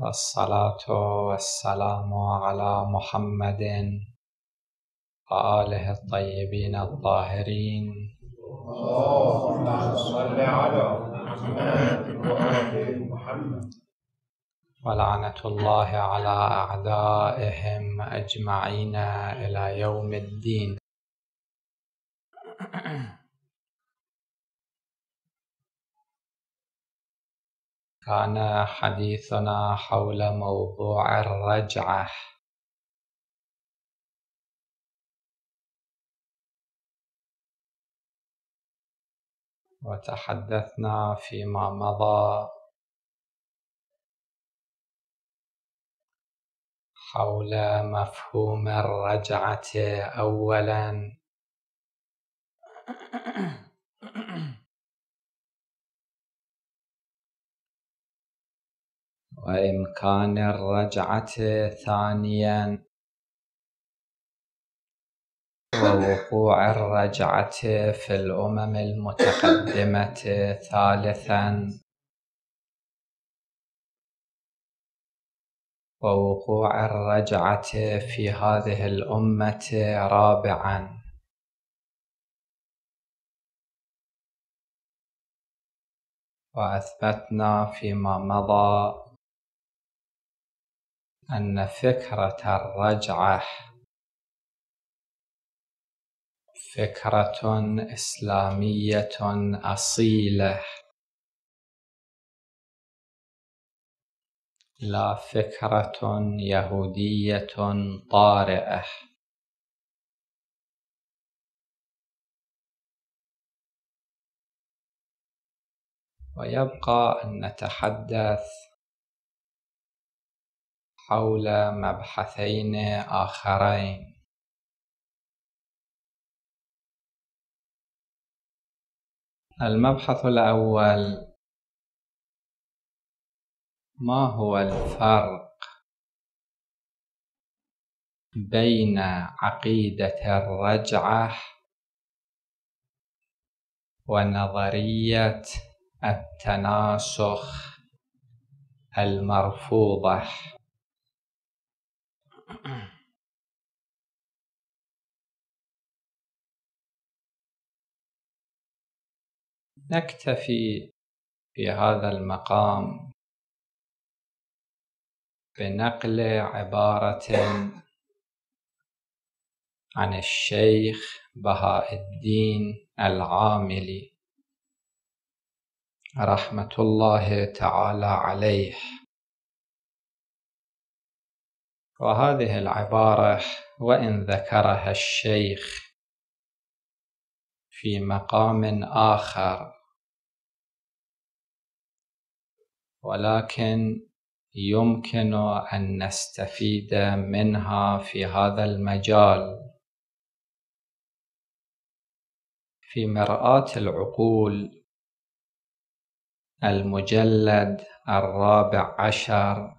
والصلاة والسلام على محمد وآله الطيبين الطاهرين اللهم صل على محمد محمد ولعنة الله على أعدائهم أجمعين إلى يوم الدين كان حديثنا حول موضوع الرجعه وتحدثنا فيما مضى حول مفهوم الرجعه اولا وإمكان الرجعة ثانيا ووقوع الرجعة في الأمم المتقدمة ثالثا ووقوع الرجعة في هذه الأمة رابعا وأثبتنا فيما مضى أن فكرة الرجعة فكرة إسلامية أصيلة لا فكرة يهودية طارئة ويبقى أن نتحدث حول مبحثين آخرين المبحث الأول ما هو الفرق بين عقيدة الرجعة ونظرية التناسخ المرفوضة نكتفي في هذا المقام بنقل عبارة عن الشيخ بهاء الدين العاملي رحمة الله تعالى عليه وهذه العبارة وإن ذكرها الشيخ في مقام آخر ولكن يمكن أن نستفيد منها في هذا المجال في مرآة العقول المجلد الرابع عشر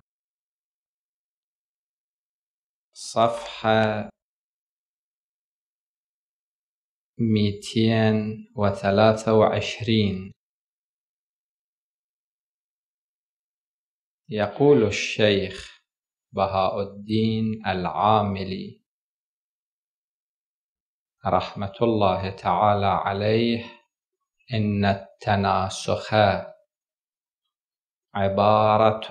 صفحة ميتين وثلاثة وعشرين يقول الشيخ بهاء الدين العاملي رحمة الله تعالى عليه إن التناسخ عبارة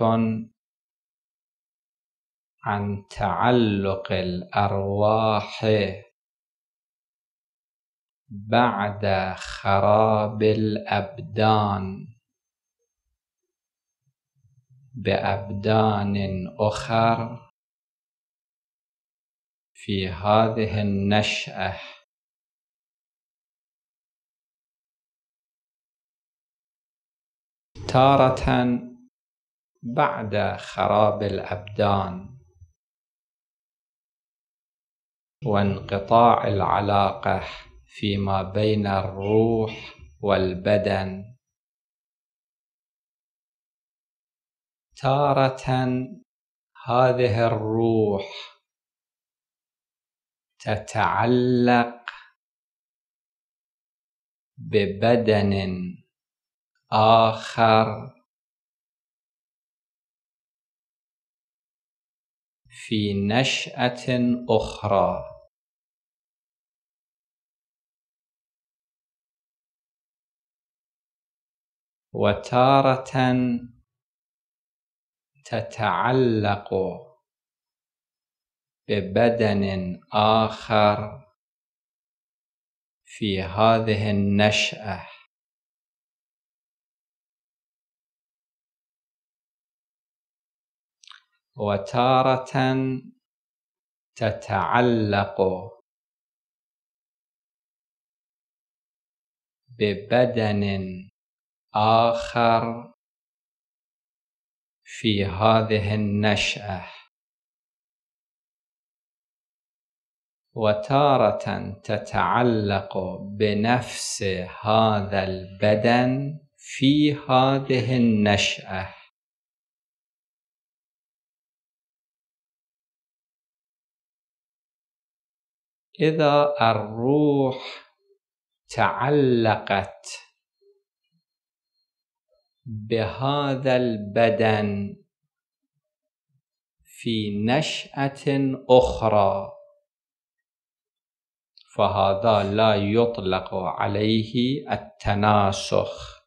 عن تعلق الأرواح بعد خراب الأبدان بأبدان أخر في هذه النشأة تارة بعد خراب الأبدان وانقطاع العلاقة فيما بين الروح والبدن تارة هذه الروح تتعلق ببدن آخر في نشأة أخرى وتارة تتعلق ببدن آخر في هذه النشأة وتارة تتعلق ببدن آخر في هذه النشأة وتارة تتعلق بنفس هذا البدن في هذه النشأة إذا الروح تعلقت بهذا البدن في نشأة أخرى فهذا لا يطلق عليه التناسخ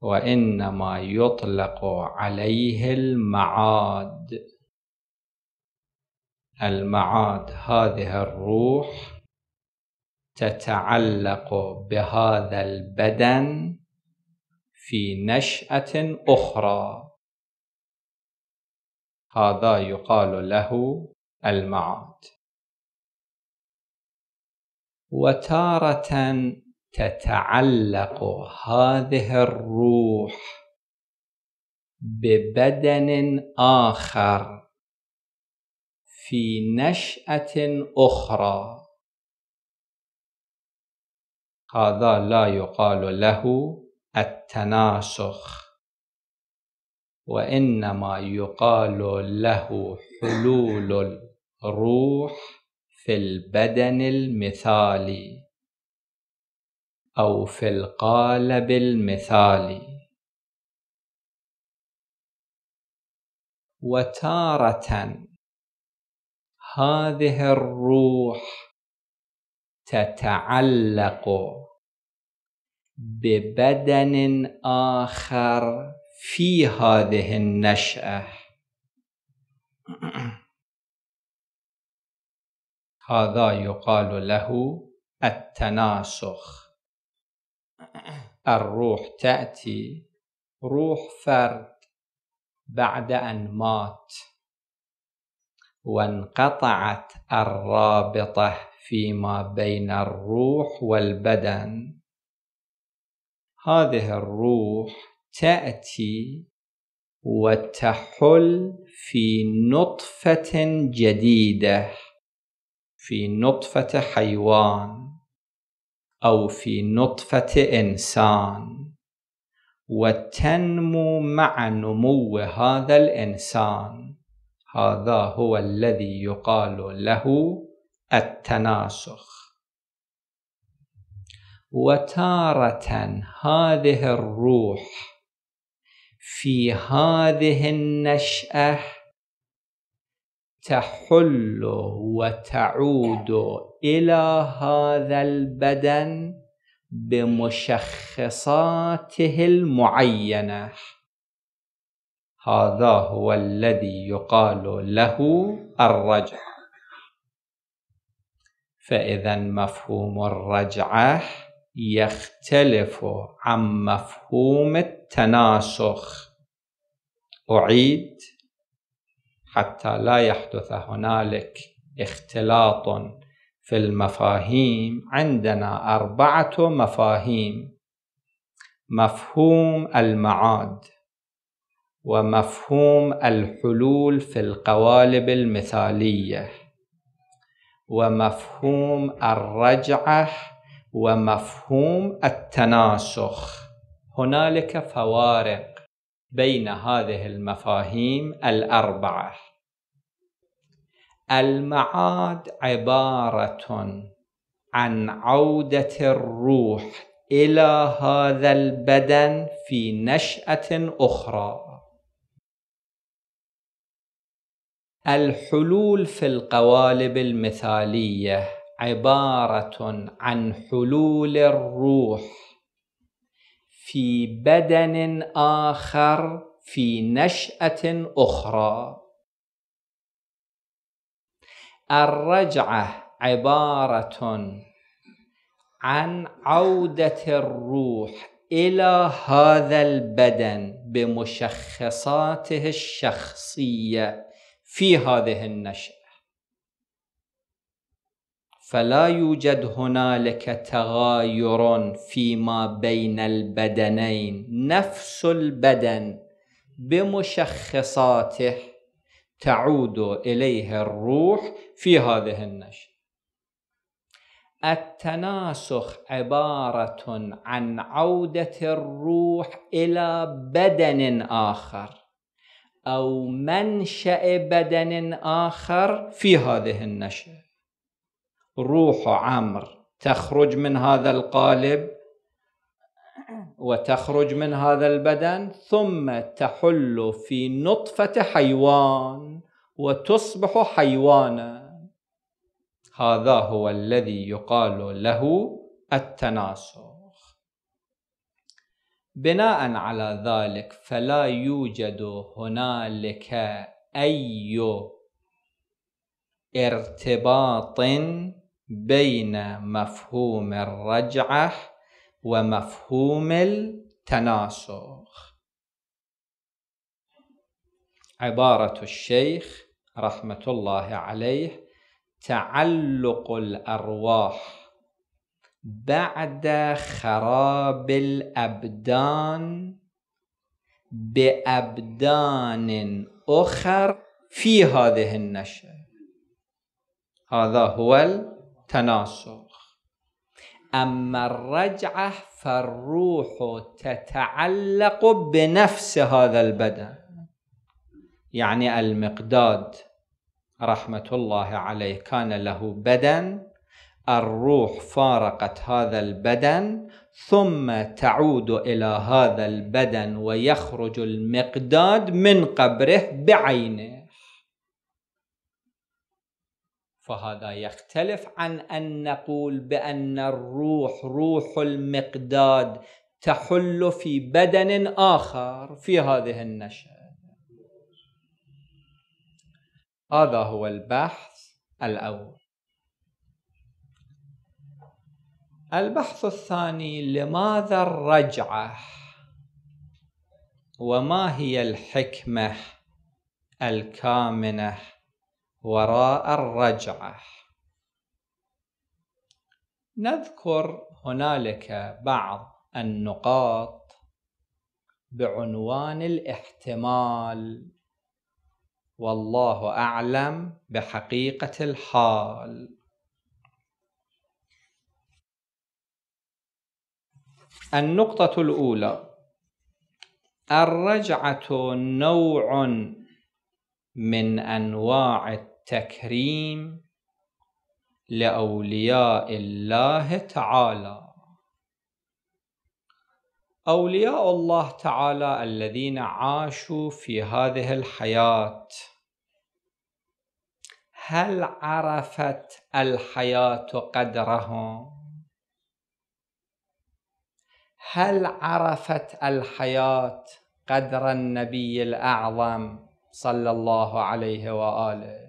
وإنما يطلق عليه المعاد المعاد هذه الروح تتعلق بهذا البدن في نشأة أخرى هذا يقال له المعاد وتارة تتعلق هذه الروح ببدن آخر في نشأة أخرى هذا لا يقال له التناسخ وإنما يقال له حلول الروح في البدن المثالي أو في القالب المثالي وتارة هذه الروح تتعلق ببدن آخر في هذه النشأة هذا يقال له التناسخ الروح تأتي روح فرد بعد أن مات وانقطعت الرابطه فيما بين الروح والبدن هذه الروح تاتي وتحل في نطفه جديده في نطفه حيوان او في نطفه انسان وتنمو مع نمو هذا الانسان هذا هو الذي يقال له التناسخ وتارة هذه الروح في هذه النشأة تحل وتعود إلى هذا البدن بمشخصاته المعينه هذا هو الذي يقال له الرجع فإذا مفهوم الرجعة يختلف عن مفهوم التناسخ أعيد حتى لا يحدث هنالك اختلاط في المفاهيم عندنا أربعة مفاهيم مفهوم المعاد ومفهوم الحلول في القوالب المثاليه ومفهوم الرجعه ومفهوم التناسخ هنالك فوارق بين هذه المفاهيم الاربعه المعاد عباره عن عوده الروح الى هذا البدن في نشاه اخرى الحلول في القوالب المثالية عبارة عن حلول الروح في بدن آخر في نشأة أخرى الرجعة عبارة عن عودة الروح إلى هذا البدن بمشخصاته الشخصية في هذه النشأة فلا يوجد هنالك تغاير فيما بين البدنين نفس البدن بمشخصاته تعود إليه الروح في هذه النشأة التناسخ عبارة عن عودة الروح إلى بدن آخر أو منشأ بدن آخر في هذه النشأة روح عمر تخرج من هذا القالب وتخرج من هذا البدن ثم تحل في نطفة حيوان وتصبح حيوانا هذا هو الذي يقال له التناسل بناء على ذلك فلا يوجد هنالك أي ارتباط بين مفهوم الرجعة ومفهوم التناسخ عبارة الشيخ رحمة الله عليه تعلق الأرواح بعد خراب الابدان بابدان اخر في هذه النشأة هذا هو التناسخ اما الرجعه فالروح تتعلق بنفس هذا البدن يعني المقداد رحمه الله عليه كان له بدن الروح فارقت هذا البدن ثم تعود الى هذا البدن ويخرج المقداد من قبره بعينه فهذا يختلف عن ان نقول بان الروح روح المقداد تحل في بدن اخر في هذه النشاه هذا هو البحث الاول البحث الثاني لماذا الرجعة وما هي الحكمة الكامنة وراء الرجعة نذكر هنالك بعض النقاط بعنوان الاحتمال والله أعلم بحقيقة الحال النقطة الأولى الرجعة نوع من أنواع التكريم لأولياء الله تعالى أولياء الله تعالى الذين عاشوا في هذه الحياة هل عرفت الحياة قدرهم؟ هل عرفت الحياة قدر النبي الأعظم صلى الله عليه وآله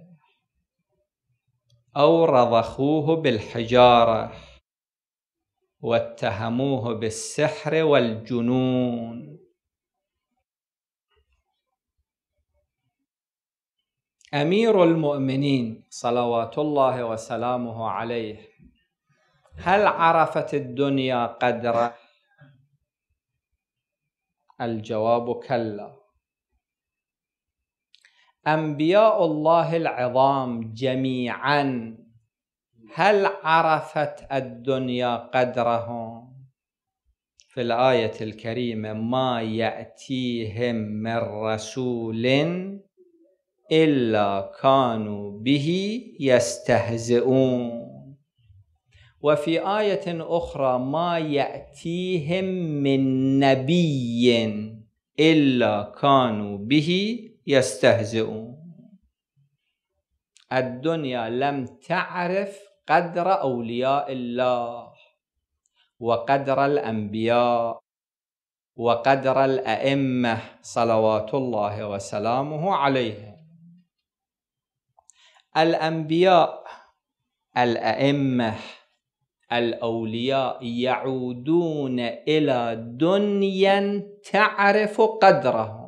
أو رضخوه بالحجارة واتهموه بالسحر والجنون أمير المؤمنين صلوات الله وسلامه عليه هل عرفت الدنيا قدره الجواب كلا انبياء الله العظام جميعا هل عرفت الدنيا قدرهم في الايه الكريمه ما ياتيهم من رسول الا كانوا به يستهزئون وفي آية أخرى ما يأتيهم من نبي إلا كانوا به يستهزئون الدنيا لم تعرف قدر أولياء الله وقدر الأنبياء وقدر الأئمة صلوات الله وسلامه عليهم الأنبياء الأئمة الأولياء يعودون إلى دنيا تعرف قدرها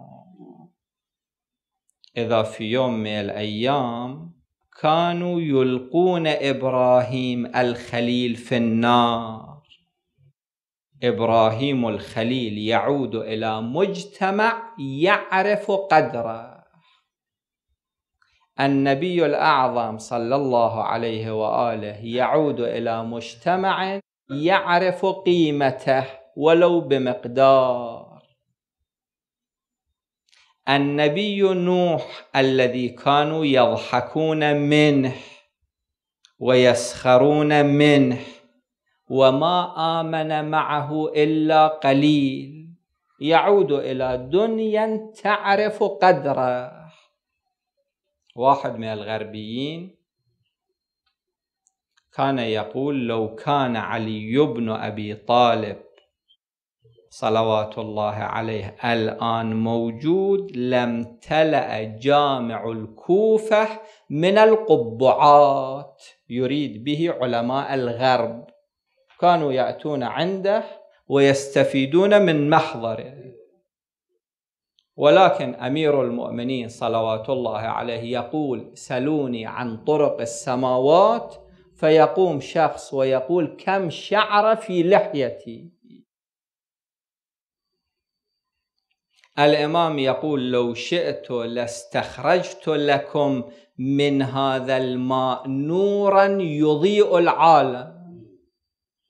إذا في يوم من الأيام كانوا يلقون إبراهيم الخليل في النار إبراهيم الخليل يعود إلى مجتمع يعرف قدره النبي الأعظم صلى الله عليه وآله يعود إلى مجتمع يعرف قيمته ولو بمقدار النبي نوح الذي كانوا يضحكون منه ويسخرون منه وما آمن معه إلا قليل يعود إلى دنيا تعرف قدره واحد من الغربيين كان يقول لو كان علي بن ابي طالب صلوات الله عليه الان موجود لم تلا جامع الكوفه من القبعات يريد به علماء الغرب كانوا ياتون عنده ويستفيدون من محضره ولكن امير المؤمنين صلوات الله عليه يقول سلوني عن طرق السماوات فيقوم شخص ويقول كم شعر في لحيتي الامام يقول لو شئت لاستخرجت لكم من هذا الماء نورا يضيء العالم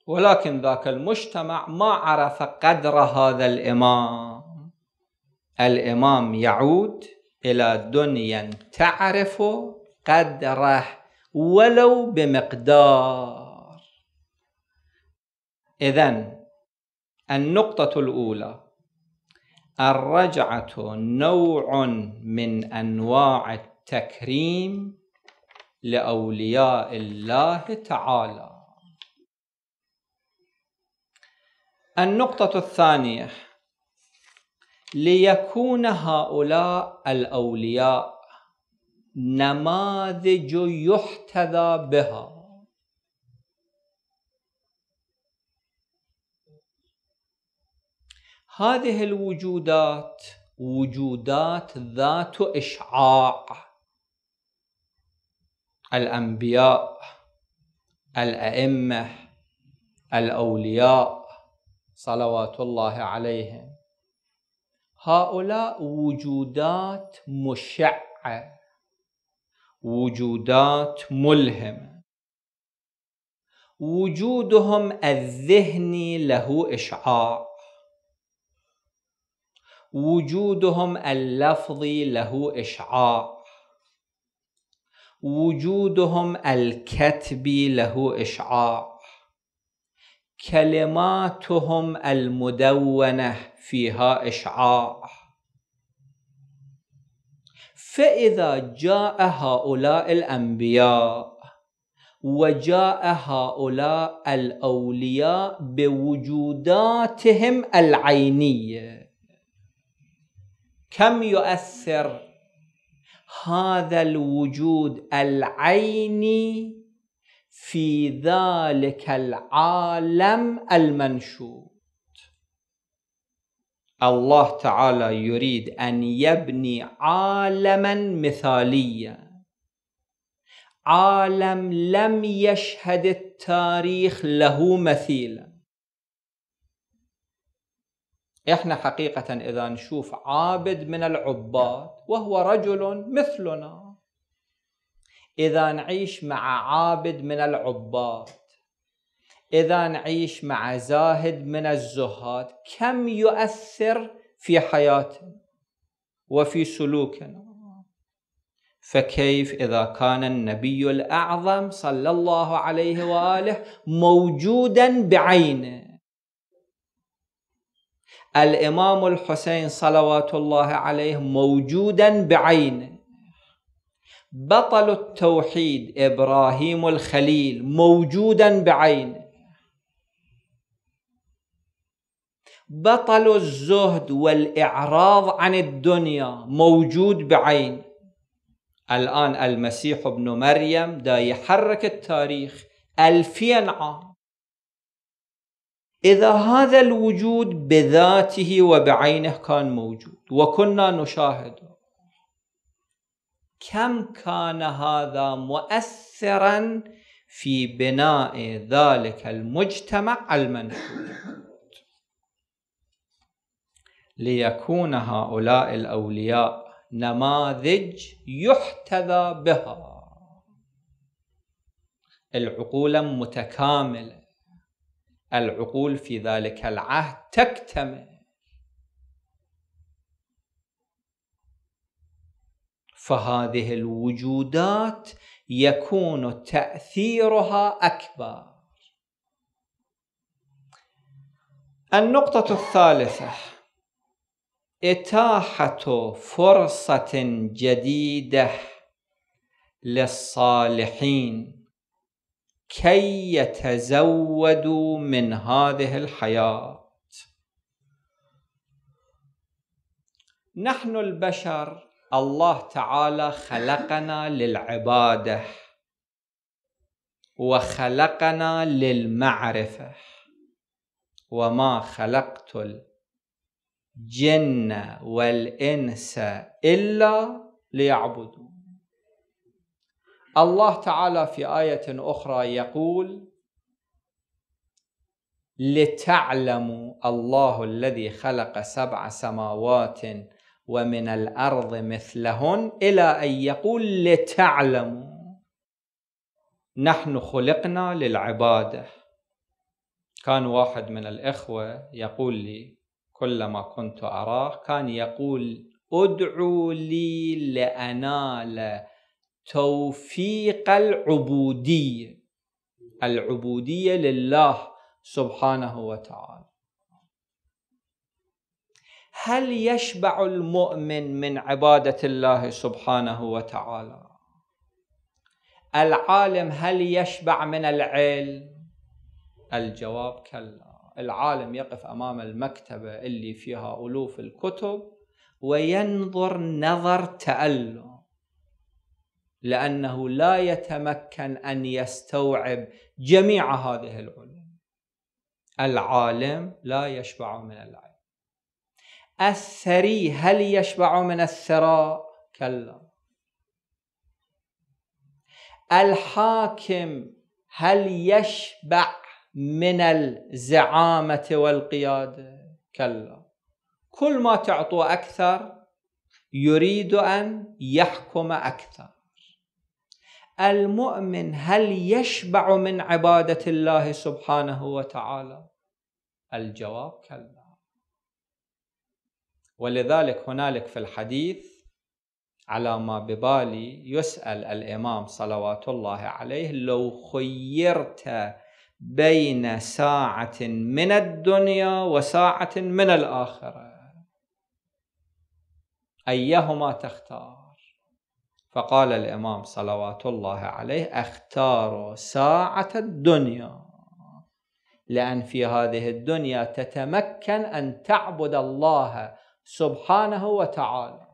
ولكن ذاك المجتمع ما عرف قدر هذا الامام الإمام يعود إلى دنيا تعرف قدره ولو بمقدار إذا النقطة الأولى الرجعة نوع من أنواع التكريم لأولياء الله تعالى النقطة الثانية ليكون هؤلاء الأولياء نماذج يحتذى بها هذه الوجودات وجودات ذات إشعاع الأنبياء الأئمة الأولياء صلوات الله عليهم هؤلاء وجودات مشعة وجودات ملهمة وجودهم الذهني له إشعاع وجودهم اللفظي له إشعاع وجودهم الكتبي له إشعاع كلماتهم المدونة فيها إشعاع فإذا جاء هؤلاء الأنبياء وجاء هؤلاء الأولياء بوجوداتهم العينية كم يؤثر هذا الوجود العيني في ذلك العالم المنشود الله تعالى يريد أن يبني عالما مثاليا عالم لم يشهد التاريخ له مثيلا احنا حقيقة إذا نشوف عابد من العباد وهو رجل مثلنا إذا نعيش مع عابد من العباد إذا نعيش مع زاهد من الزهاد كم يؤثر في حياتنا وفي سلوكنا فكيف إذا كان النبي الأعظم صلى الله عليه وآله موجودا بعينه الإمام الحسين صلوات الله عليه موجودا بعينه بطل التوحيد ابراهيم الخليل موجودا بعينه بطل الزهد والاعراض عن الدنيا موجود بعين الان المسيح ابن مريم دا يحرك التاريخ الفين عام اذا هذا الوجود بذاته وبعينه كان موجود وكنا نشاهده كم كان هذا مؤثرا في بناء ذلك المجتمع المنحوت ليكون هؤلاء الاولياء نماذج يحتذى بها العقول متكامله العقول في ذلك العهد تكتمل فهذه الوجودات يكون تاثيرها اكبر النقطه الثالثه اتاحه فرصه جديده للصالحين كي يتزودوا من هذه الحياه نحن البشر الله تعالى خلقنا للعباده وخلقنا للمعرفه وما خلقت الجن والانس الا ليعبدون الله تعالى في ايه اخرى يقول لتعلموا الله الذي خلق سبع سماوات ومن الأرض مثلهن إلى أن يقول لتعلموا نحن خلقنا للعبادة كان واحد من الإخوة يقول لي كلما كنت أراه كان يقول ادعوا لي لأنال توفيق العبودية العبودية لله سبحانه وتعالى هل يشبع المؤمن من عبادة الله سبحانه وتعالى العالم هل يشبع من العلم الجواب كلا العالم يقف أمام المكتبة اللي فيها ألوف الكتب وينظر نظر تألم لأنه لا يتمكن أن يستوعب جميع هذه العلوم العالم لا يشبع من العلم الثري هل يشبع من الثراء كلا الحاكم هل يشبع من الزعامة والقيادة كلا كل ما تعطوا أكثر يريد أن يحكم أكثر المؤمن هل يشبع من عبادة الله سبحانه وتعالى الجواب كلا ولذلك هنالك في الحديث على ما ببالي يسأل الإمام صلوات الله عليه لو خيرت بين ساعة من الدنيا وساعة من الآخرة أيهما تختار فقال الإمام صلوات الله عليه أختار ساعة الدنيا لأن في هذه الدنيا تتمكن أن تعبد الله سبحانه وتعالى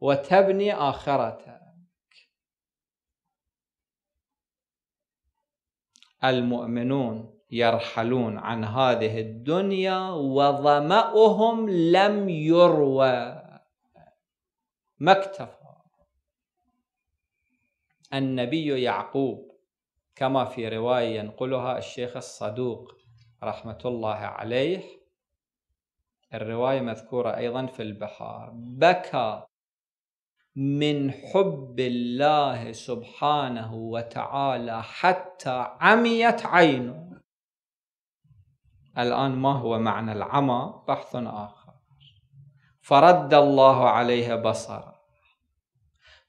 وتبني آخرتك المؤمنون يرحلون عن هذه الدنيا وظمأهم لم يروى ما اكتفى النبي يعقوب كما في رواية ينقلها الشيخ الصدوق رحمة الله عليه الرواية مذكورة أيضا في البحار بكى من حب الله سبحانه وتعالى حتى عميت عينه الآن ما هو معنى العمى بحث آخر فرد الله عليه بصره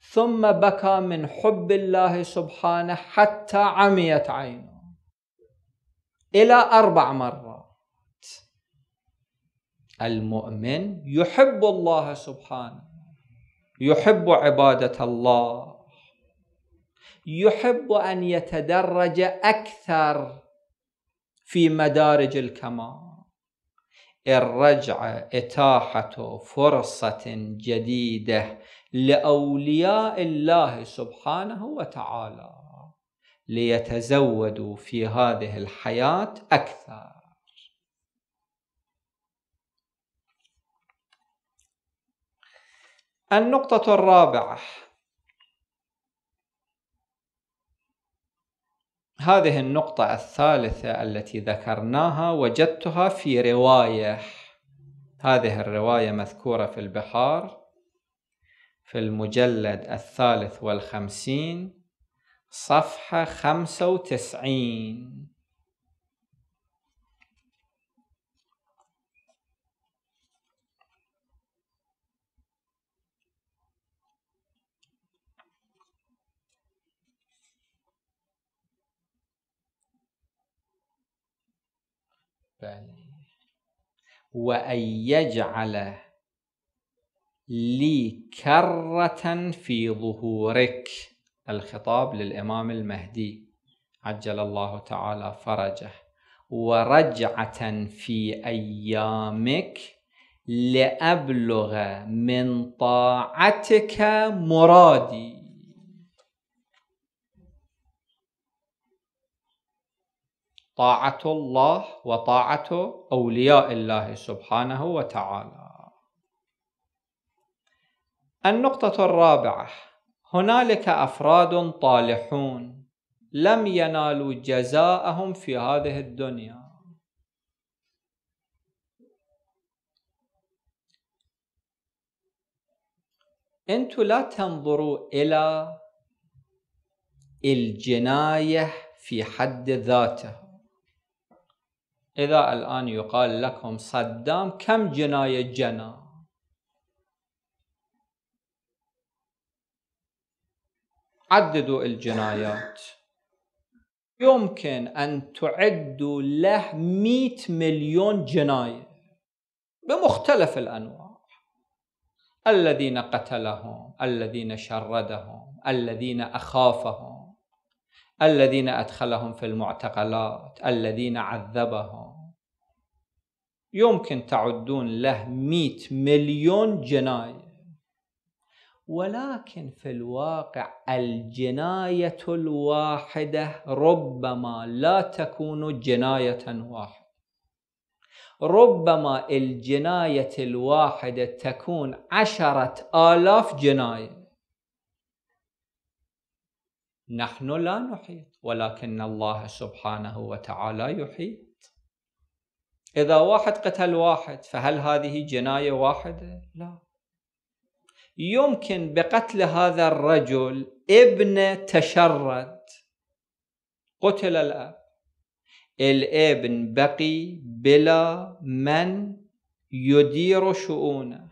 ثم بكى من حب الله سبحانه حتى عميت عينه إلى أربع مرات المؤمن يحب الله سبحانه يحب عبادة الله يحب أن يتدرج أكثر في مدارج الكمال الرجعة إتاحة فرصة جديدة لأولياء الله سبحانه وتعالى ليتزودوا في هذه الحياة أكثر النقطة الرابعة هذه النقطة الثالثة التي ذكرناها وجدتها في رواية هذه الرواية مذكورة في البحار في المجلد الثالث والخمسين صفحة خمسة وتسعين وأن يجعل لي كرة في ظهورك الخطاب للإمام المهدي عجل الله تعالى فرجه ورجعة في أيامك لأبلغ من طاعتك مرادي طاعة الله وطاعة أولياء الله سبحانه وتعالى. النقطة الرابعة هنالك أفراد طالحون لم ينالوا جزاءهم في هذه الدنيا. أنتوا لا تنظروا إلى الجناية في حد ذاته إذا الآن يقال لكم صدام كم جناية جنى عددوا الجنايات يمكن أن تعدوا له 100 مليون جناية بمختلف الأنواع الذين قتلهم الذين شردهم الذين أخافهم الذين أدخلهم في المعتقلات الذين عذبهم يمكن تعدون له 100 مليون جناية ولكن في الواقع الجناية الواحدة ربما لا تكون جناية واحدة ربما الجناية الواحدة تكون عشرة آلاف جناية نحن لا نحيط ولكن الله سبحانه وتعالى يحيط إذا واحد قتل واحد فهل هذه جناية واحدة؟ لا يمكن بقتل هذا الرجل ابن تشرد قتل الأب الابن بقي بلا من يدير شؤونه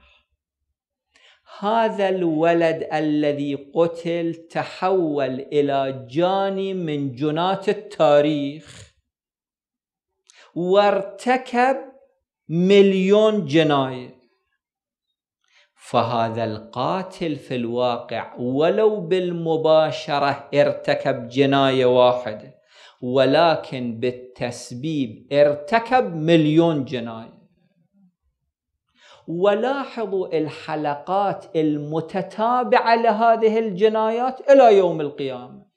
هذا الولد الذي قتل تحول إلى جاني من جنات التاريخ وارتكب مليون جناية فهذا القاتل في الواقع ولو بالمباشرة ارتكب جناية واحدة ولكن بالتسبيب ارتكب مليون جناية ولاحظوا الحلقات المتتابعة لهذه الجنايات إلى يوم القيامة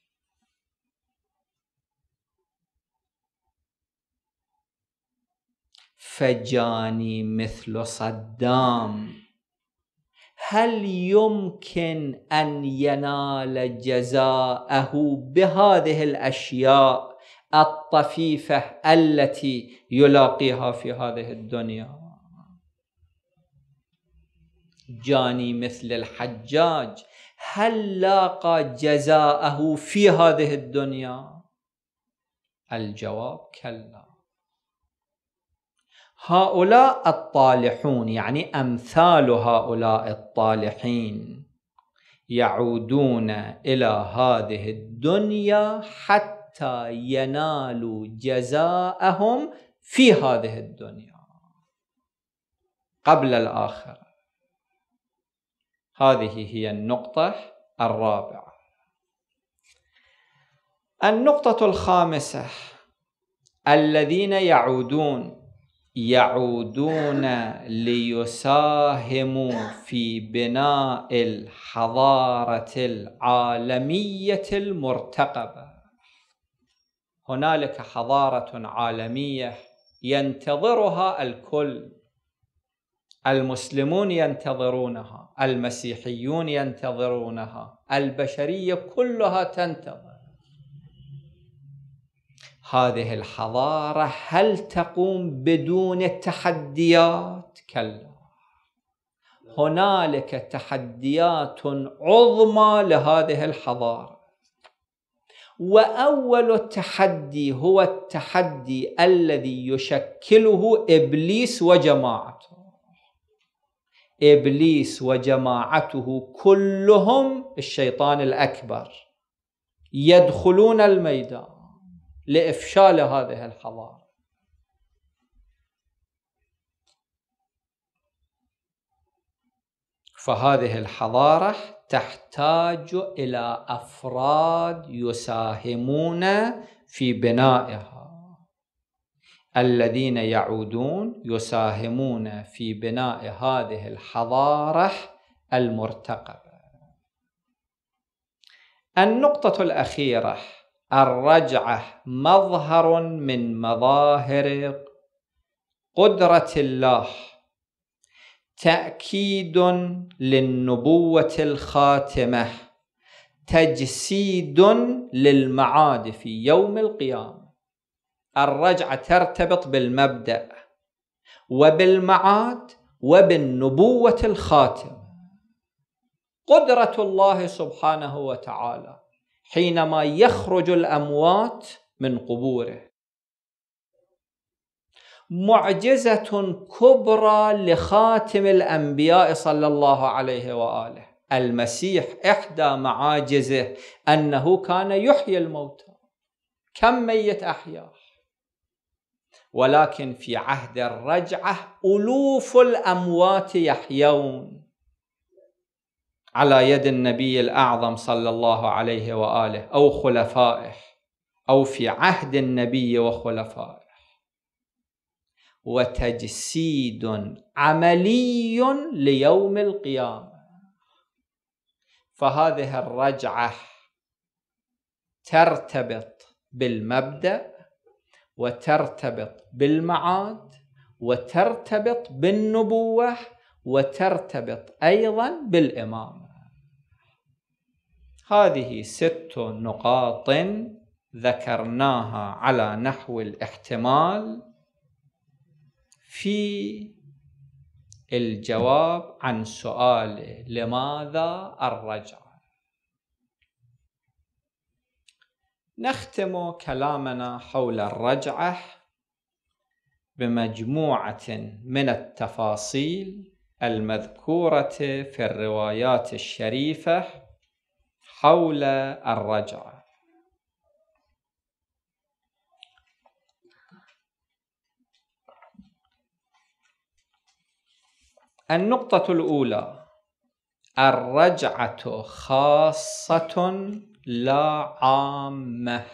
فجاني مثل صدام هل يمكن ان ينال جزاءه بهذه الاشياء الطفيفه التي يلاقيها في هذه الدنيا جاني مثل الحجاج هل لاقى جزاءه في هذه الدنيا الجواب كلا هؤلاء الطالحون يعني أمثال هؤلاء الطالحين يعودون إلى هذه الدنيا حتى ينالوا جزاءهم في هذه الدنيا قبل الآخرة هذه هي النقطة الرابعة النقطة الخامسة الذين يعودون يعودون ليساهموا في بناء الحضاره العالميه المرتقبه هنالك حضاره عالميه ينتظرها الكل المسلمون ينتظرونها المسيحيون ينتظرونها البشريه كلها تنتظر هذه الحضارة هل تقوم بدون التحديات؟ كلا هنالك تحديات عظمى لهذه الحضارة وأول التحدي هو التحدي الذي يشكله إبليس وجماعته إبليس وجماعته كلهم الشيطان الأكبر يدخلون الميدان لإفشال هذه الحضارة فهذه الحضارة تحتاج إلى أفراد يساهمون في بنائها الذين يعودون يساهمون في بناء هذه الحضارة المرتقبة النقطة الأخيرة الرجعة مظهر من مظاهر قدرة الله تأكيد للنبوة الخاتمة تجسيد للمعاد في يوم القيامة الرجعة ترتبط بالمبدأ وبالمعاد وبالنبوة الخاتمة قدرة الله سبحانه وتعالى حينما يخرج الأموات من قبوره معجزة كبرى لخاتم الأنبياء صلى الله عليه وآله المسيح إحدى معاجزه أنه كان يحيي الموتى كم ميت أحياه ولكن في عهد الرجعة ألوف الأموات يحيون على يد النبي الأعظم صلى الله عليه وآله أو خلفائه أو في عهد النبي وخلفائه وتجسيد عملي ليوم القيامة فهذه الرجعة ترتبط بالمبدأ وترتبط بالمعاد وترتبط بالنبوة وترتبط أيضا بالإمامة هذه ست نقاط ذكرناها على نحو الاحتمال في الجواب عن سؤال لماذا الرجعة نختم كلامنا حول الرجعة بمجموعة من التفاصيل المذكورة في الروايات الشريفة حول الرجعة النقطة الأولى الرجعة خاصة لا عامة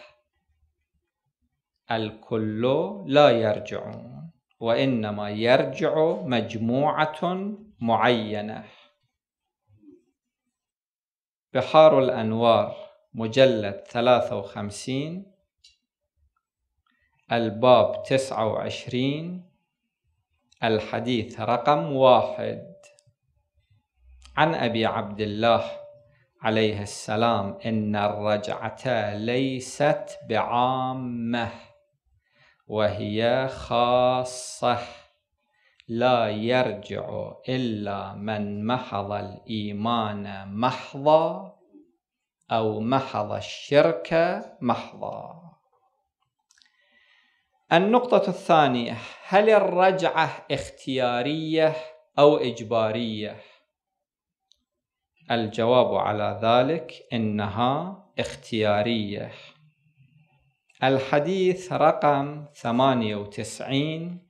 الكل لا يرجعون وإنما يرجع مجموعة معينة بحار الأنوار مجلد 53 الباب 29 الحديث رقم واحد عن أبي عبد الله عليه السلام إن الرجعة ليست بعامة وهي خاصة لا يرجع إلا من محض الإيمان محضا أو محض الشرك محضا النقطة الثانية هل الرجعة اختيارية أو إجبارية؟ الجواب على ذلك إنها اختيارية الحديث رقم 98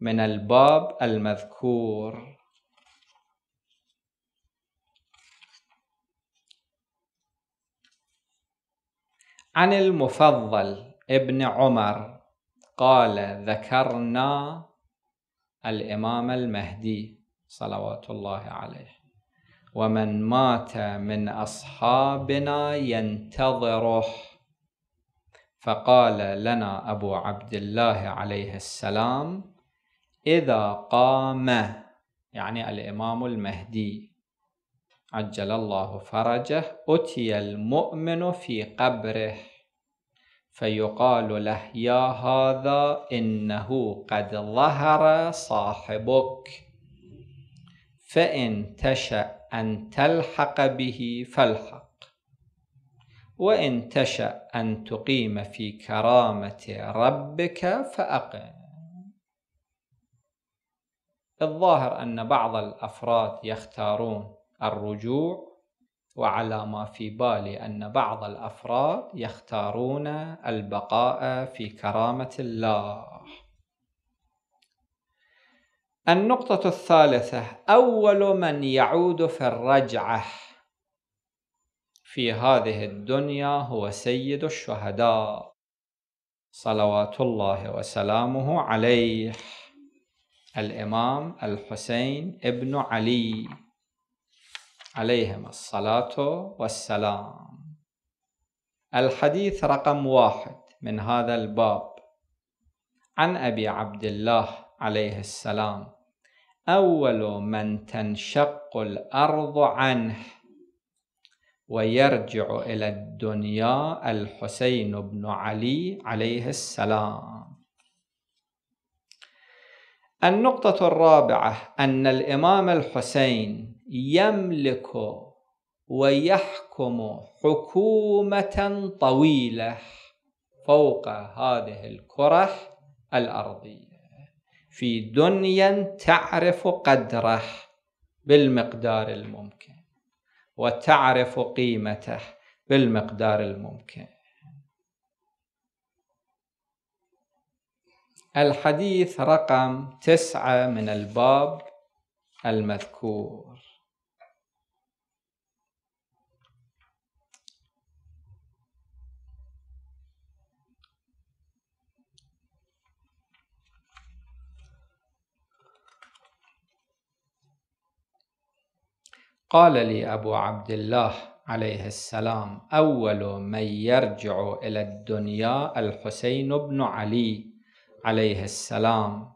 من الباب المذكور عن المفضل ابن عمر قال ذكرنا الامام المهدي صلوات الله عليه ومن مات من اصحابنا ينتظره فقال لنا ابو عبد الله عليه السلام إذا قام يعني الإمام المهدي عجل الله فرجه أتي المؤمن في قبره فيقال له يا هذا إنه قد ظهر صاحبك فإن تشأ أن تلحق به فالحق وإن تشأ أن تقيم في كرامة ربك فأقم الظاهر أن بعض الأفراد يختارون الرجوع وعلى ما في بالي أن بعض الأفراد يختارون البقاء في كرامة الله النقطة الثالثة أول من يعود في الرجعة في هذه الدنيا هو سيد الشهداء صلوات الله وسلامه عليه الإمام الحسين ابن علي عليهم الصلاة والسلام الحديث رقم واحد من هذا الباب عن أبي عبد الله عليه السلام أول من تنشق الأرض عنه ويرجع إلى الدنيا الحسين بن علي عليه السلام النقطة الرابعة أن الإمام الحسين يملك ويحكم حكومة طويلة فوق هذه الكرة الأرضية في دنيا تعرف قدره بالمقدار الممكن وتعرف قيمته بالمقدار الممكن الحديث رقم تسعة من الباب المذكور قال لي أبو عبد الله عليه السلام أول من يرجع إلى الدنيا الحسين بن علي عليه السلام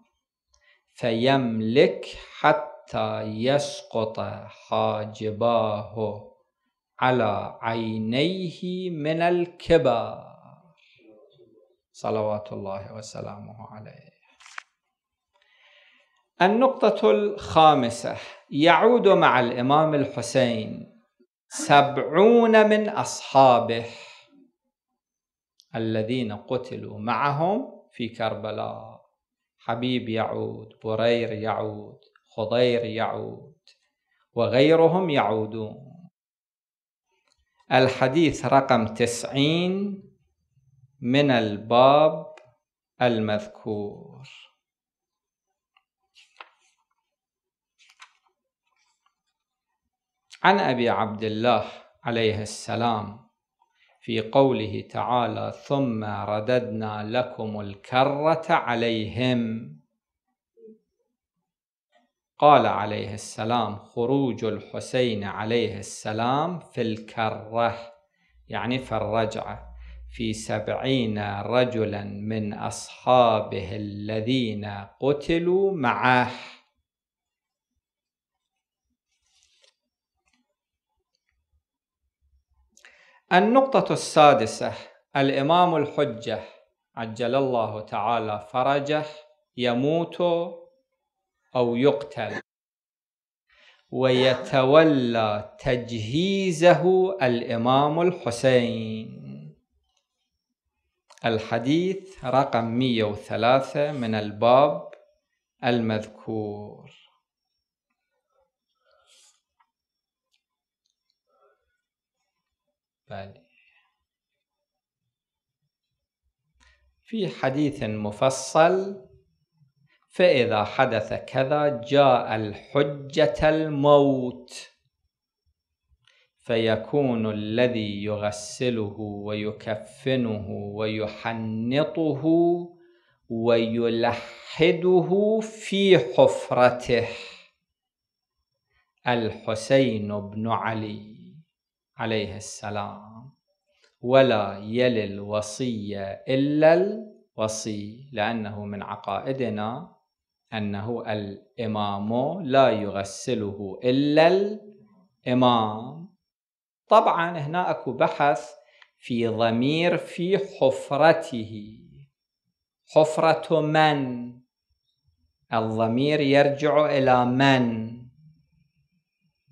فيملك حتى يسقط حاجباه على عينيه من الكبر صلوات الله وسلامه عليه النقطة الخامسة يعود مع الإمام الحسين سبعون من أصحابه الذين قتلوا معهم في كربلاء حبيب يعود برير يعود خضير يعود وغيرهم يعودون الحديث رقم تسعين من الباب المذكور عن ابي عبد الله عليه السلام في قوله تعالى ثم رددنا لكم الكرة عليهم قال عليه السلام خروج الحسين عليه السلام في الكرة يعني في الرجعة في سبعين رجلا من أصحابه الذين قتلوا معه النقطة السادسة الإمام الحجة عجل الله تعالى فرجه يموت أو يقتل ويتولى تجهيزه الإمام الحسين الحديث رقم 103 من الباب المذكور يعني في حديث مفصل فإذا حدث كذا جاء الحجة الموت فيكون الذي يغسله ويكفنه ويحنطه ويلحده في حفرته الحسين بن علي عليه السلام ولا يلي الوصية إلا الوصي لأنه من عقائدنا أنه الإمام لا يغسله إلا الإمام طبعا هنا أكو بحث في ضمير في حفرته حفرة من الضمير يرجع إلى من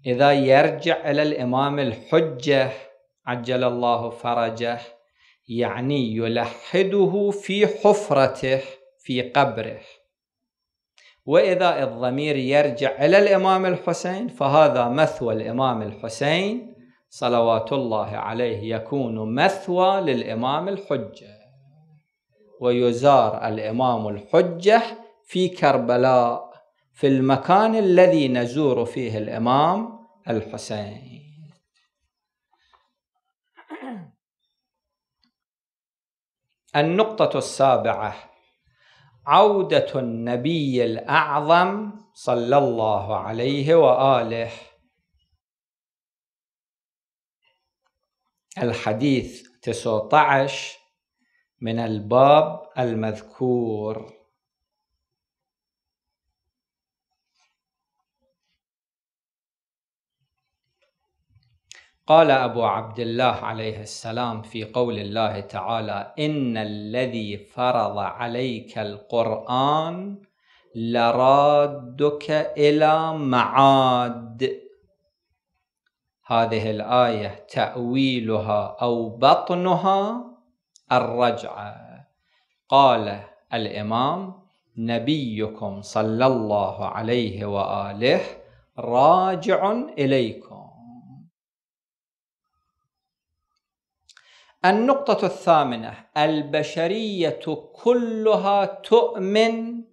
إذا يرجع إلى الإمام الحجة عجل الله فرجه يعني يلحده في حفرته في قبره وإذا الضمير يرجع إلى الإمام الحسين فهذا مثوى الإمام الحسين صلوات الله عليه يكون مثوى للإمام الحجة ويزار الإمام الحجة في كربلاء في المكان الذي نزور فيه الإمام الحسين النقطة السابعة عودة النبي الأعظم صلى الله عليه وآله الحديث 19 من الباب المذكور قال أبو عبد الله عليه السلام في قول الله تعالى إن الذي فرض عليك القرآن لرادك إلى معاد هذه الآية تأويلها أو بطنها الرجعة قال الإمام نبيكم صلى الله عليه وآله راجع إليكم النقطة الثامنة البشرية كلها تؤمن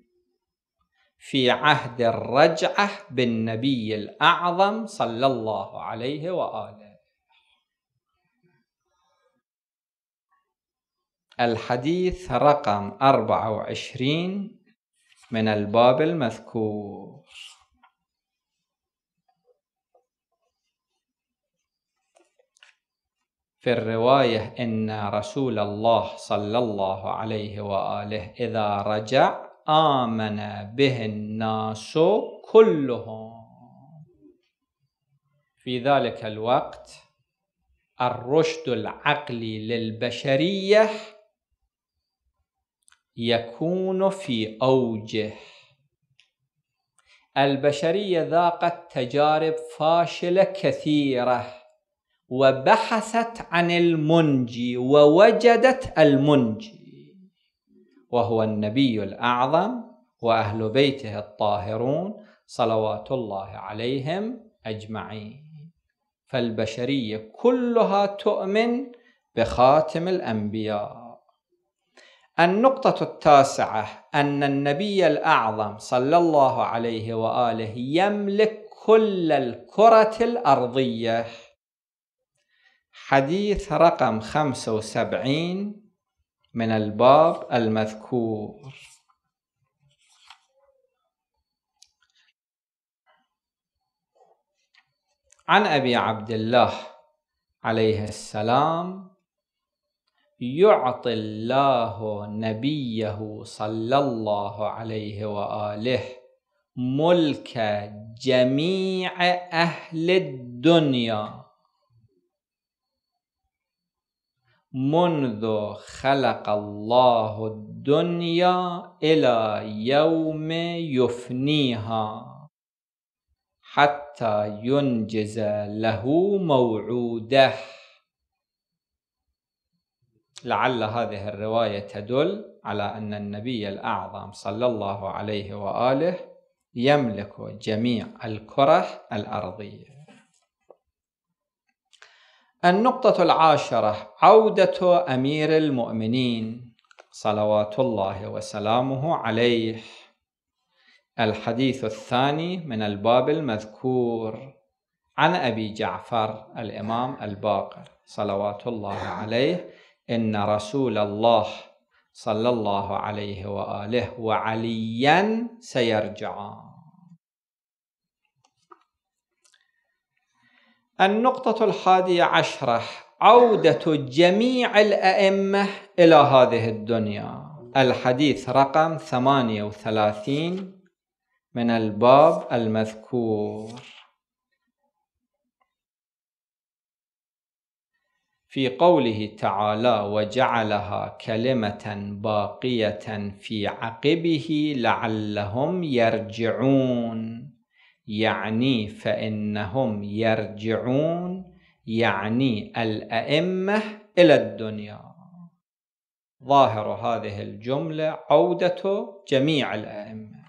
في عهد الرجعة بالنبي الأعظم صلى الله عليه وآله الحديث رقم 24 من الباب المذكور في الرواية أن رسول الله صلى الله عليه وآله إذا رجع آمن به الناس كلهم في ذلك الوقت الرشد العقلي للبشرية يكون في أوجه البشرية ذاقت تجارب فاشلة كثيرة وبحثت عن المنجي ووجدت المنجي وهو النبي الأعظم وأهل بيته الطاهرون صلوات الله عليهم أجمعين فالبشرية كلها تؤمن بخاتم الأنبياء النقطة التاسعة أن النبي الأعظم صلى الله عليه وآله يملك كل الكرة الأرضية حديث رقم 75 من الباب المذكور عن أبي عبد الله عليه السلام يعطي الله نبيه صلى الله عليه وآله ملك جميع أهل الدنيا منذ خلق الله الدنيا إلى يوم يفنيها حتى ينجز له موعوده لعل هذه الرواية تدل على أن النبي الأعظم صلى الله عليه وآله يملك جميع الكرة الأرضية النقطة العاشرة عودة أمير المؤمنين صلوات الله وسلامه عليه الحديث الثاني من الباب المذكور عن أبي جعفر الإمام الباقر صلوات الله عليه إن رسول الله صلى الله عليه وآله وعليا سيرجعان النقطة الحادية عشرة عودة جميع الأئمة إلى هذه الدنيا الحديث رقم 38 من الباب المذكور في قوله تعالى وجعلها كلمة باقية في عقبه لعلهم يرجعون يعني فإنهم يرجعون يعني الأئمة إلى الدنيا ظاهر هذه الجملة عودة جميع الأئمة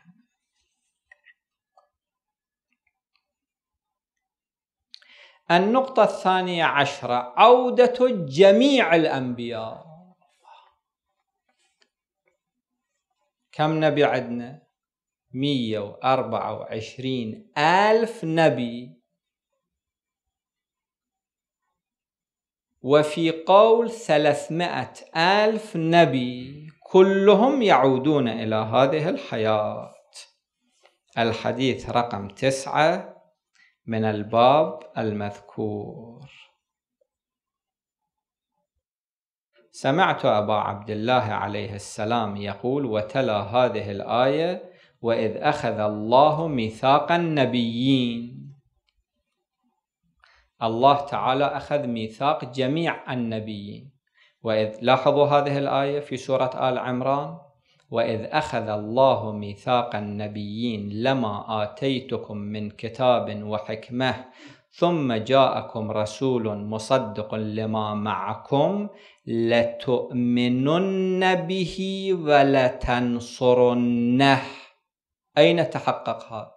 النقطة الثانية عشرة عودة جميع الأنبياء كم نبي عندنا 124 ألف نبي وفي قول 300 ألف نبي كلهم يعودون إلى هذه الحياة الحديث رقم تسعة من الباب المذكور سمعت أبا عبد الله عليه السلام يقول وتلا هذه الآية وإذ أخذ الله ميثاق النبيين الله تعالى أخذ ميثاق جميع النبيين وإذ لاحظوا هذه الآية في سورة آل عمران وإذ أخذ الله ميثاق النبيين لما آتيتكم من كتاب وحكمة ثم جاءكم رسول مصدق لما معكم لتؤمنن به ولتنصرنه أين تحقق هذا؟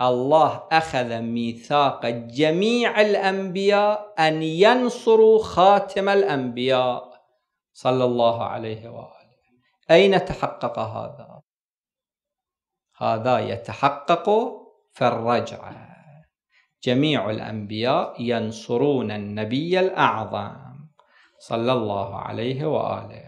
الله أخذ ميثاق جميع الأنبياء أن ينصروا خاتم الأنبياء صلى الله عليه وآله أين تحقق هذا؟ هذا يتحقق في الرجعة جميع الأنبياء ينصرون النبي الأعظم صلى الله عليه وآله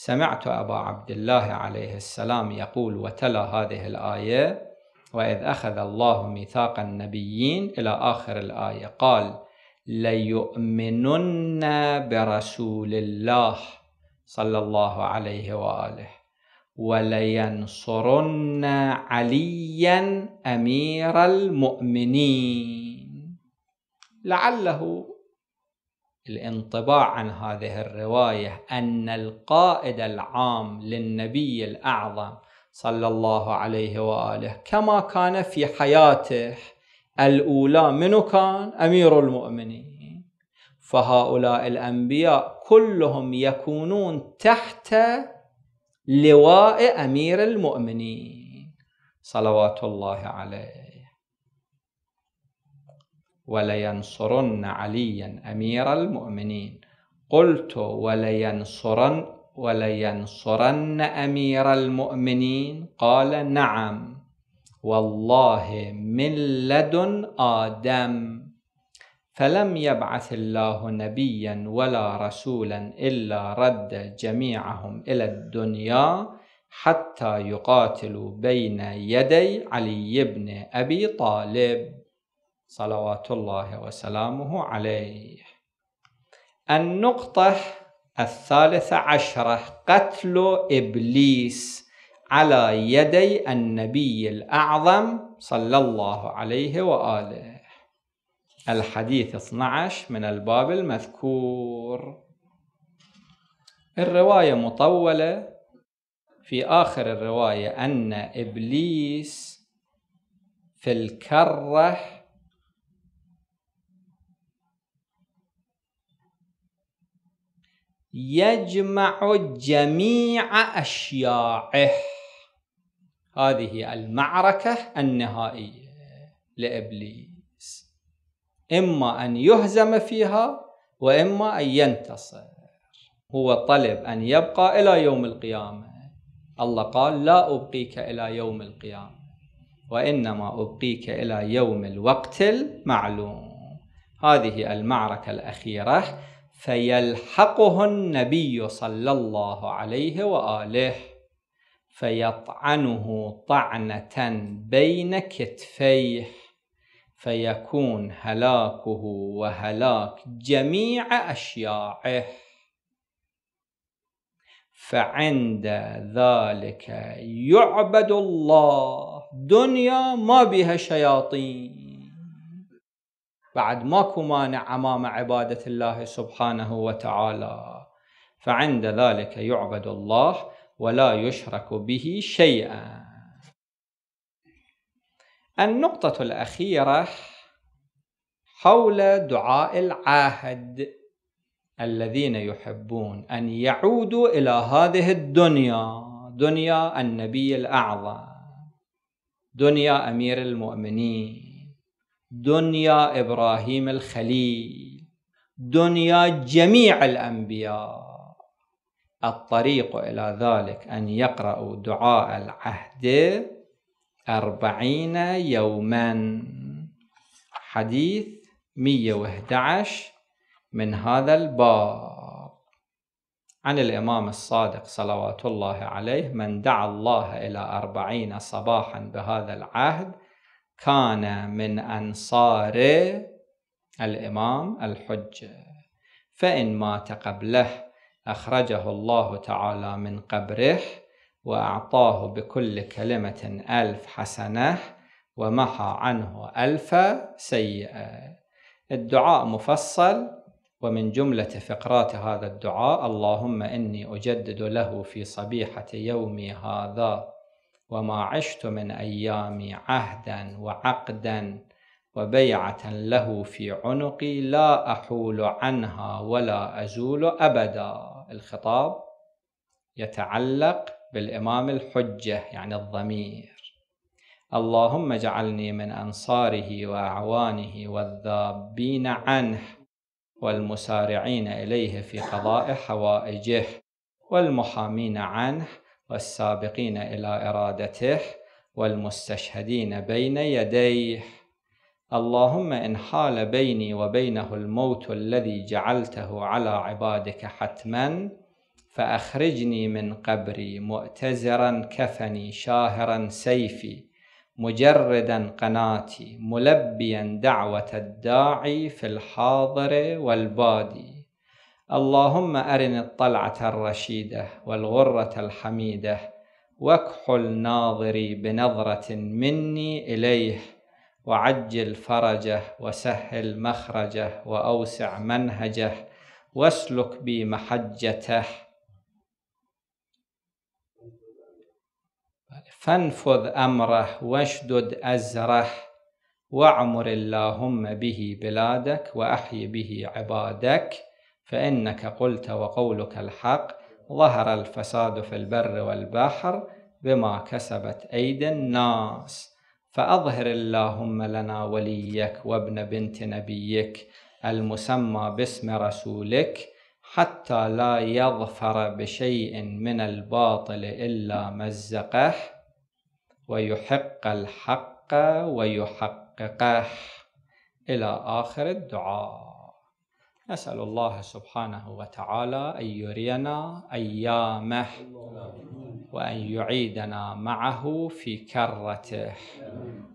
سمعت أبا عبد الله عليه السلام يقول وتلا هذه الآية وإذ أخذ الله ميثاق النبيين إلى آخر الآية قال ليؤمنن برسول الله صلى الله عليه وآله ولينصرن عليا أمير المؤمنين لعله الانطباع عن هذه الرواية أن القائد العام للنبي الأعظم صلى الله عليه وآله كما كان في حياته الأولى من كان أمير المؤمنين فهؤلاء الأنبياء كلهم يكونون تحت لواء أمير المؤمنين صلوات الله عليه ولينصرن عليا أمير المؤمنين قلت ولينصرن ولينصرن أمير المؤمنين قال نعم والله من لدن آدم فلم يبعث الله نبيا ولا رسولا إلا رد جميعهم إلى الدنيا حتى يقاتلوا بين يدي علي بن أبي طالب صلوات الله وسلامه عليه النقطة الثالثة عشرة قتل إبليس على يدي النبي الأعظم صلى الله عليه وآله الحديث 12 من الباب المذكور الرواية مطولة في آخر الرواية أن إبليس في الكره يجمع جميع أشياعه هذه المعركة النهائية لإبليس إما أن يهزم فيها وإما أن ينتصر هو طلب أن يبقى إلى يوم القيامة الله قال لا أبقيك إلى يوم القيامة وإنما أبقيك إلى يوم الوقت المعلوم هذه المعركة الأخيرة فيلحقه النبي صلى الله عليه وآله فيطعنه طعنة بين كتفيه فيكون هلاكه وهلاك جميع أشياعه فعند ذلك يعبد الله دنيا ما بها شياطين بعد ماكو مانع امام عباده الله سبحانه وتعالى فعند ذلك يعبد الله ولا يشرك به شيئا النقطه الاخيره حول دعاء العاهد الذين يحبون ان يعودوا الى هذه الدنيا دنيا النبي الاعظم دنيا امير المؤمنين دنيا إبراهيم الخليل دنيا جميع الأنبياء الطريق إلى ذلك أن يقرأوا دعاء العهد أربعين يوما حديث 111 من هذا الباب عن الإمام الصادق صلوات الله عليه من دعا الله إلى أربعين صباحا بهذا العهد كان من أنصار الإمام الحجة فإن مات قبله أخرجه الله تعالى من قبره وأعطاه بكل كلمة ألف حسنة ومحى عنه ألف سيئة الدعاء مفصل ومن جملة فقرات هذا الدعاء اللهم إني أجدد له في صبيحة يومي هذا وما عشت من أيامي عهدا وعقدا وبيعة له في عنقي لا أحول عنها ولا أزول أبدا الخطاب يتعلق بالإمام الحجة يعني الضمير اللهم اجعلني من أنصاره وأعوانه والذابين عنه والمسارعين إليه في قضاء حوائجه والمحامين عنه والسابقين إلى إرادته والمستشهدين بين يديه اللهم إن حال بيني وبينه الموت الذي جعلته على عبادك حتما فأخرجني من قبري مؤتزرا كفني شاهرا سيفي مجردا قناتي ملبيا دعوة الداعي في الحاضر والبادي اللهم أرن الطلعة الرشيدة والغرة الحميدة واكحل ناظري بنظرة مني إليه وعجل فرجه وسهل مخرجه وأوسع منهجه واسلك بي محجته فانفذ أمره واشدد أزره واعمر اللهم به بلادك وأحي به عبادك فإنك قلت وقولك الحق ظهر الفساد في البر والبحر بما كسبت أيدي الناس فأظهر اللهم لنا وليك وابن بنت نبيك المسمى باسم رسولك حتى لا يظفر بشيء من الباطل إلا مزقه ويحق الحق ويحققه إلى آخر الدعاء نسأل الله سبحانه وتعالى أن يرينا أيامه وأن يعيدنا معه في كرته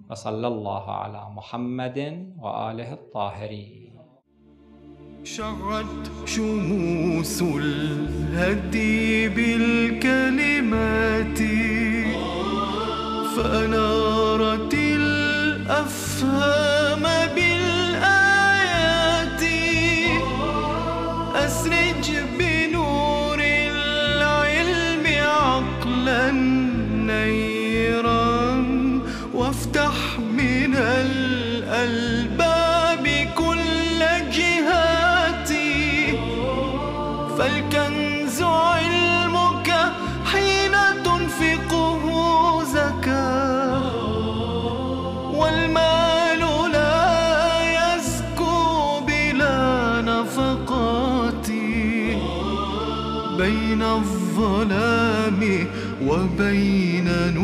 وصلى الله على محمد وآله الطاهرين شعت شموس الهدي بالكلمات فأنارت الأفهام وبين نور